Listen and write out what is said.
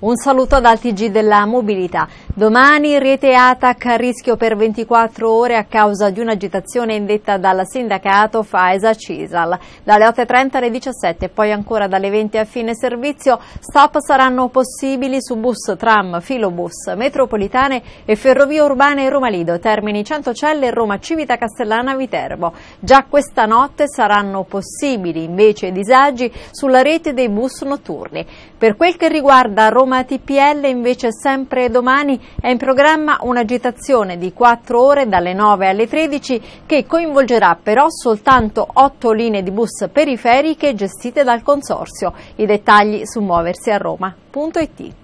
Un saluto dal TG della mobilità. Domani rete ATAC a rischio per 24 ore a causa di un'agitazione indetta dal sindacato Faesa Cisal. Dalle 8.30 alle 17 e poi ancora dalle 20 a fine servizio stop saranno possibili su bus, tram, filobus, metropolitane e ferrovie urbane Roma Lido, Termini Centocelle, Roma Civita Castellana Viterbo. Già questa notte saranno possibili invece disagi sulla rete dei bus notturni. Per quel che riguarda Roma Roma TPL invece sempre domani è in programma un'agitazione di 4 ore dalle 9 alle 13 che coinvolgerà però soltanto 8 linee di bus periferiche gestite dal consorzio. I dettagli su muoversiaroma.it